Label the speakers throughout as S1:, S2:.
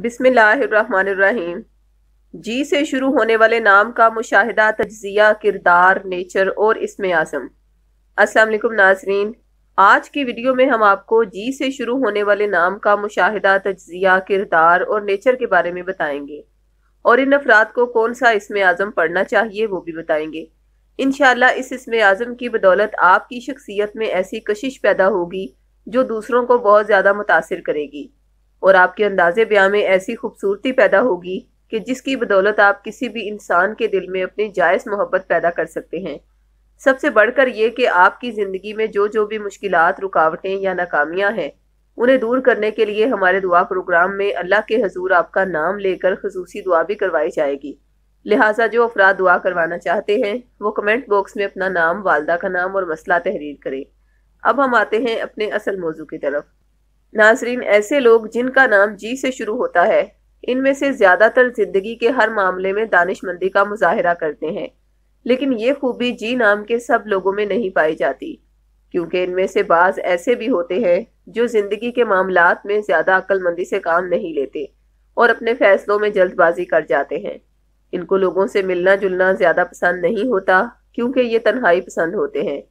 S1: बिसमीम जी से शुरू होने वाले नाम का मुशाहिदा तजिया किरदार नेचर और इसमें आज़म असलम नाजरीन आज की वीडियो में हम आपको जी से शुरू होने वाले नाम का मुशाहिदा तजिया किरदार और नेचर के बारे में बताएंगे और इन अफराद को कौन सा इसमें आज़म पढ़ना चाहिए वो भी बताएंगे इन इस इसमें आज़म की बदौलत आपकी शख्सियत में ऐसी कशिश पैदा होगी जो दूसरों को बहुत ज़्यादा मुतासर करेगी और आपके अंदाज ब्याह में ऐसी खूबसूरती पैदा होगी कि जिसकी बदौलत आप किसी भी इंसान के दिल में अपनी जायज़ मोहब्बत पैदा कर सकते हैं सबसे बढ़कर ये कि आपकी ज़िंदगी में जो जो भी मुश्किल रुकावटें या नाकामियाँ हैं उन्हें दूर करने के लिए हमारे दुआ प्रोग्राम में अल्लाह के हजूर आपका नाम लेकर खसूसी दुआ भी करवाई जाएगी लिहाजा जो अफराद दुआ करवाना चाहते हैं वो कमेंट बॉक्स में अपना नाम वालदा का नाम और मसला तहरीर करें अब हम आते हैं अपने असल मौजू की तरफ नाजरीन ऐसे लोग जिनका नाम जी से शुरू होता है इनमें से ज़्यादातर ज़िंदगी के हर मामले में दानिशमंदी का मुजाहरा करते हैं लेकिन ये खूबी जी नाम के सब लोगों में नहीं पाई जाती क्योंकि इनमें से बाज ऐसे भी होते हैं जो ज़िंदगी के मामला में ज़्यादा अक्लमंदी से काम नहीं लेते और अपने फैसलों में जल्दबाजी कर जाते हैं इनको लोगों से मिलना जुलना ज़्यादा पसंद नहीं होता क्योंकि ये तन्हाई पसंद होते हैं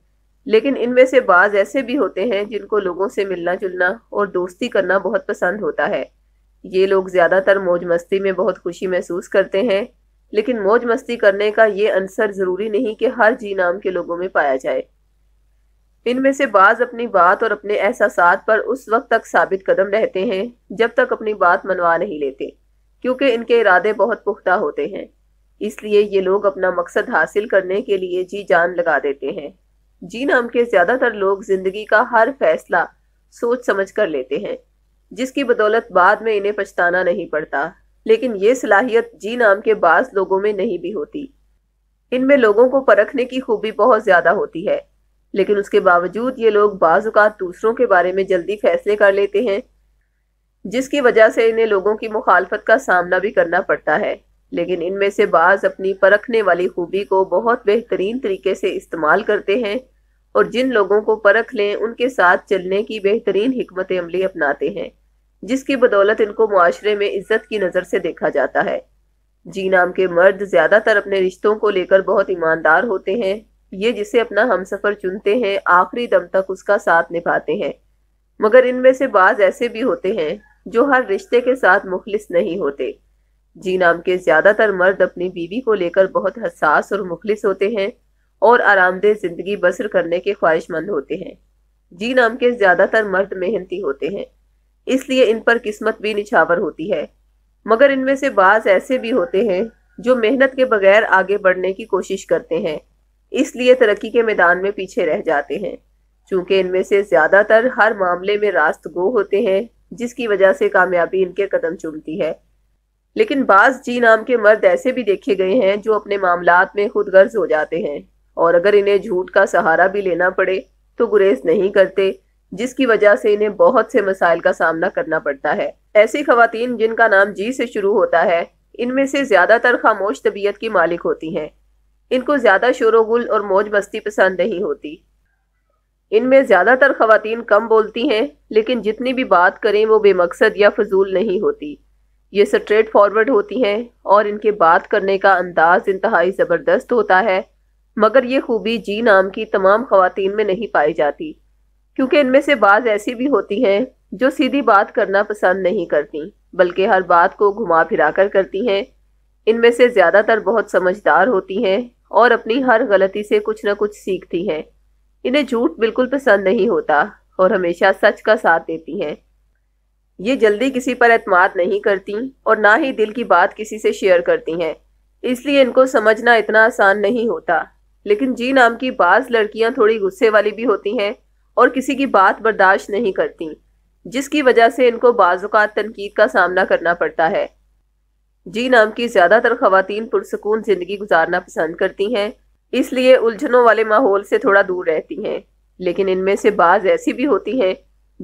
S1: लेकिन इनमें से बाज ऐसे भी होते हैं जिनको लोगों से मिलना जुलना और दोस्ती करना बहुत पसंद होता है ये लोग ज़्यादातर मौज मस्ती में बहुत खुशी महसूस करते हैं लेकिन मौज मस्ती करने का ये अंसर ज़रूरी नहीं कि हर जी नाम के लोगों में पाया जाए इनमें से बाज अपनी बात और अपने एहसास पर उस वक्त तक साबित कदम रहते हैं जब तक अपनी बात मनवा नहीं लेते क्योंकि इनके इरादे बहुत पुख्ता होते हैं इसलिए ये लोग अपना मकसद हासिल करने के लिए जी जान लगा देते हैं जी नाम के ज्यादातर लोग जिंदगी का हर फैसला सोच समझ कर लेते हैं जिसकी बदौलत बाद में इन्हें पछताना नहीं पड़ता लेकिन ये सलाहियत जी नाम के बास लोगों में नहीं भी होती इनमें लोगों को परखने की खूबी बहुत ज़्यादा होती है लेकिन उसके बावजूद ये लोग बाज़ात दूसरों के बारे में जल्दी फैसले कर लेते हैं जिसकी वजह से इन्हें लोगों की मुखालफत का सामना भी करना पड़ता है लेकिन इनमें से बाज़ अपनी परखने वाली खूबी को बहुत बेहतरीन तरीके से इस्तेमाल करते हैं और जिन लोगों को परख लें उनके साथ चलने की बेहतरीन हमत अमली अपनाते हैं जिसकी बदौलत इनको माशरे में इज्जत की नज़र से देखा जाता है जी नाम के मर्द ज़्यादातर अपने रिश्तों को लेकर बहुत ईमानदार होते हैं ये जिसे अपना हम सफ़र चुनते हैं आखिरी दम तक उसका साथ निभाते हैं मगर इनमें से बाज ऐसे भी होते हैं जो हर रिश्ते के साथ मुखलिस नहीं होते जी नाम के ज़्यादातर मर्द अपनी बीवी को लेकर बहुत हसास और मुखलिस होते हैं और आरामदेह जिंदगी बसर करने के ख्वाहिशमंद होते हैं जी नाम के ज्यादातर मर्द मेहनती होते हैं इसलिए इन पर किस्मत भी निछावर होती है मगर इनमें से बाज ऐसे भी होते हैं जो मेहनत के बगैर आगे बढ़ने की कोशिश करते हैं इसलिए तरक्की के मैदान में पीछे रह जाते हैं चूंकि इनमें से ज़्यादातर हर मामले में रास्त गो होते हैं जिसकी वजह से कामयाबी इनके कदम चूमती है लेकिन बाज जी नाम के मर्द ऐसे भी देखे गए हैं जो अपने मामला में खुद गर्ज हो जाते हैं और अगर इन्हें झूठ का सहारा भी लेना पड़े तो गुरेज नहीं करते जिसकी वजह से इन्हें बहुत से मसाइल का सामना करना पड़ता है ऐसी खातन जिनका नाम जी से शुरू होता है इनमें से ज़्यादातर खामोश तबीयत की मालिक होती हैं इनको ज़्यादा शोरगुल और मौज मस्ती पसंद नहीं होती इनमें ज़्यादातर खातन कम बोलती हैं लेकिन जितनी भी बात करें वो बेमकसद या फजूल नहीं होती ये स्ट्रेट फॉरवर्ड होती हैं और इनके बात करने का अंदाज इंतहाई ज़बरदस्त होता है मगर ये खूबी जी नाम की तमाम खातन में नहीं पाई जाती क्योंकि इनमें से बाज़ ऐसी भी होती हैं जो सीधी बात करना पसंद नहीं करती बल्कि हर बात को घुमा फिरा कर करती हैं इनमें से ज़्यादातर बहुत समझदार होती हैं और अपनी हर गलती से कुछ ना कुछ सीखती हैं इन्हें झूठ बिल्कुल पसंद नहीं होता और हमेशा सच का साथ देती हैं ये जल्दी किसी पर अतमाद नहीं करती और ना ही दिल की बात किसी से शेयर करती हैं इसलिए इनको समझना इतना आसान नहीं होता लेकिन जी नाम की बाज लड़कियां थोड़ी गुस्से वाली भी होती हैं और किसी की बात बर्दाश्त नहीं करती जिसकी वजह से इनको बाज़ुका तनकीद का सामना करना पड़ता है जी नाम की ज़्यादातर खातन पुरसकून ज़िंदगी गुजारना पसंद करती हैं इसलिए उलझनों वाले माहौल से थोड़ा दूर रहती हैं लेकिन इनमें से बाज ऐसी भी होती हैं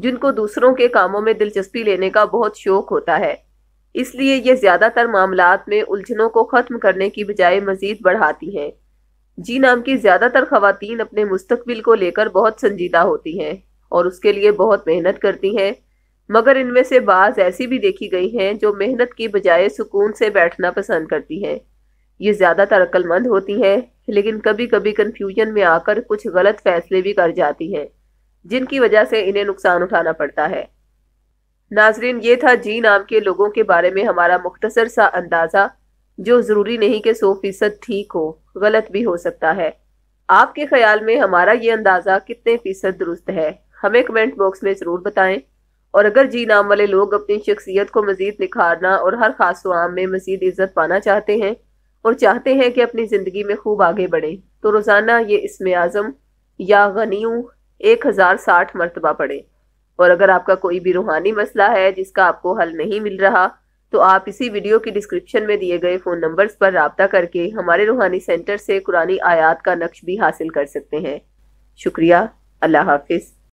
S1: जिनको दूसरों के कामों में दिलचस्पी लेने का बहुत शौक होता है इसलिए ये ज़्यादातर मामला में उलझनों को ख़त्म करने की बजाय मज़ीद बढ़ाती हैं जी नाम की ज़्यादातर खातन अपने मुस्तबिल को लेकर बहुत संजीदा होती हैं और उसके लिए बहुत मेहनत करती हैं मगर इनमें से बाज़ ऐसी भी देखी गई हैं जो मेहनत की बजाय सुकून से बैठना पसंद करती हैं ये ज़्यादातर अक्लमंद होती हैं लेकिन कभी कभी कन्फ्यूजन में आकर कुछ गलत फैसले भी कर जाती हैं जिनकी वजह से इन्हें नुकसान उठाना पड़ता है नाजरीन ये था जी नाम के लोगों के बारे में हमारा मुख्तसर सा अंदाज़ा जो ज़रूरी नहीं कि सौ फीसद ठीक हो गलत भी हो सकता है आपके ख्याल में हमारा ये अंदाज़ा कितने फ़ीसद दुरुस्त है हमें कमेंट बॉक्स में ज़रूर बताएं और अगर जी नाम वाले लोग अपनी शख्सियत को मज़ीद निखारना और हर खास आम में मज़ीद इज़्ज़त पाना चाहते हैं और चाहते हैं कि अपनी ज़िंदगी में खूब आगे बढ़े तो रोज़ाना ये इसमें आज़म या गनी एक हज़ार साठ मरतबा पढ़े और अगर आपका कोई भी रूहानी मसला है जिसका आपको हल नहीं मिल रहा तो आप इसी वीडियो की डिस्क्रिप्शन में दिए गए फ़ोन नंबर्स पर रबता करके हमारे रूहानी सेंटर से कुरानी आयात का नक्श भी हासिल कर सकते हैं शुक्रिया अल्लाह हाफिज़